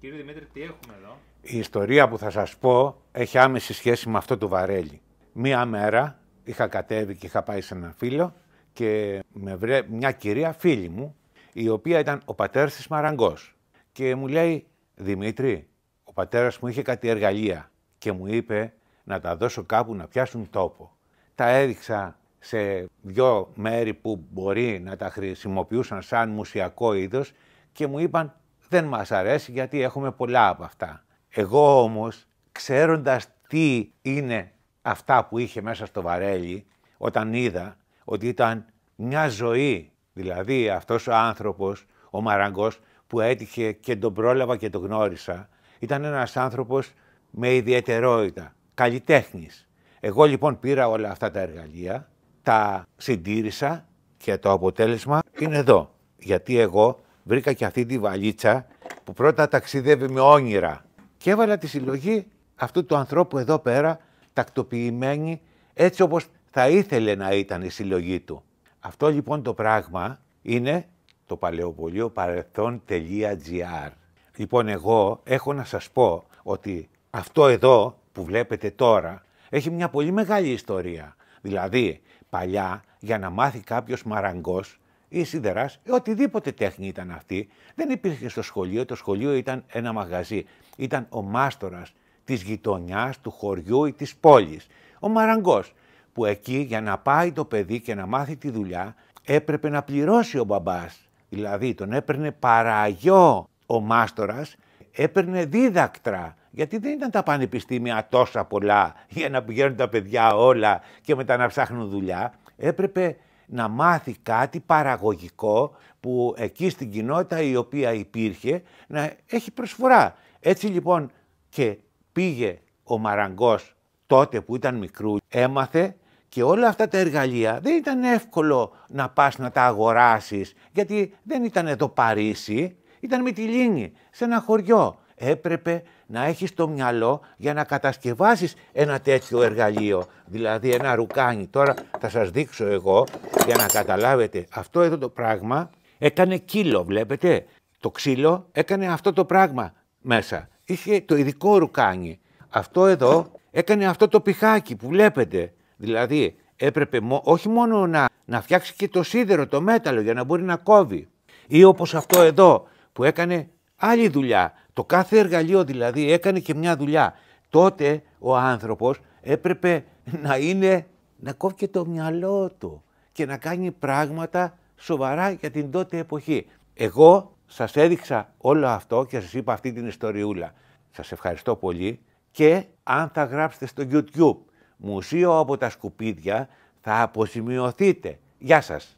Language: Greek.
Κύριε Δημήτρη, τι έχουμε εδώ. Η ιστορία που θα σας πω έχει άμεση σχέση με αυτό το βαρέλι. Μία μέρα είχα κατέβει και είχα πάει σε ένα φίλο και με βρε μια κυρία φίλη μου, η οποία ήταν ο πατέρας της Μαραγκός. Και μου λέει, Δημήτρη, ο πατέρας μου είχε κάτι εργαλεία και μου είπε να τα δώσω κάπου να πιάσουν τόπο. Τα έδειξα σε δυο μέρη που μπορεί να τα χρησιμοποιούσαν σαν μουσιακό είδος και μου είπαν δεν μας αρέσει γιατί έχουμε πολλά από αυτά. Εγώ όμως, ξέροντας τι είναι αυτά που είχε μέσα στο βαρέλι, όταν είδα ότι ήταν μια ζωή, δηλαδή αυτός ο άνθρωπος, ο Μαραγκός, που έτυχε και τον πρόλαβα και τον γνώρισα, ήταν ένας άνθρωπος με ιδιαιτερότητα, καλλιτέχνης. Εγώ λοιπόν πήρα όλα αυτά τα εργαλεία, τα συντήρησα και το αποτέλεσμα είναι εδώ. Γιατί εγώ βρήκα και αυτή τη βαλίτσα που πρώτα ταξιδεύει με όνειρα. Και έβαλα τη συλλογή αυτού του ανθρώπου εδώ πέρα, τακτοποιημένη έτσι όπως θα ήθελε να ήταν η συλλογή του. Αυτό λοιπόν το πράγμα είναι το παλαιοπολείο παρελθόν.gr. Λοιπόν, εγώ έχω να σας πω ότι αυτό εδώ που βλέπετε τώρα έχει μια πολύ μεγάλη ιστορία. Δηλαδή, παλιά για να μάθει κάποιος μαραγκός ή σιδεράς, ε, οτιδήποτε τέχνη ήταν αυτή, δεν υπήρχε στο σχολείο. Το σχολείο ήταν ένα μαγαζί. Ήταν ο μάστορας της γειτονιάς, του χωριού ή της πόλης. Ο μαραγκός, που εκεί για να πάει το παιδί και να μάθει τη δουλειά, έπρεπε να πληρώσει ο μπαμπάς. Δηλαδή τον έπαιρνε παραγιό ο μάστορας, έπαιρνε δίδακτρα. Γιατί δεν ήταν τα πανεπιστήμια τόσα πολλά για να πηγαίνουν τα παιδιά όλα και μετά να ψάχνουν δουλειά. Έπρεπε να μάθει κάτι παραγωγικό που εκεί στην κοινότητα η οποία υπήρχε να έχει προσφορά. Έτσι λοιπόν και πήγε ο Μαραγκός τότε που ήταν μικρού, έμαθε και όλα αυτά τα εργαλεία δεν ήταν εύκολο να πας να τα αγοράσεις γιατί δεν ήταν εδώ Παρίσι, ήταν Μυτιλίνη, σε ένα χωριό έπρεπε να έχεις το μυαλό για να κατασκευάσεις ένα τέτοιο εργαλείο, δηλαδή ένα ρουκάνι. Τώρα θα σας δείξω εγώ για να καταλάβετε. Αυτό εδώ το πράγμα έκανε κύλο, βλέπετε. Το ξύλο έκανε αυτό το πράγμα μέσα. Είχε το ειδικό ρουκάνι. Αυτό εδώ έκανε αυτό το πιχάκι που βλέπετε. Δηλαδή έπρεπε όχι μόνο να, να φτιάξει και το σίδερο, το μέταλλο για να μπορεί να κόβει. Ή όπως αυτό εδώ που έκανε άλλη δουλειά. Το κάθε εργαλείο δηλαδή έκανε και μια δουλειά. Τότε ο άνθρωπος έπρεπε να είναι, να κόβει και το μυαλό του και να κάνει πράγματα σοβαρά για την τότε εποχή. Εγώ σας έδειξα όλο αυτό και σας είπα αυτή την ιστοριούλα. Σας ευχαριστώ πολύ και αν θα γράψετε στο YouTube Μουσείο από τα σκουπίδια θα αποζημιωθείτε. Γεια σας.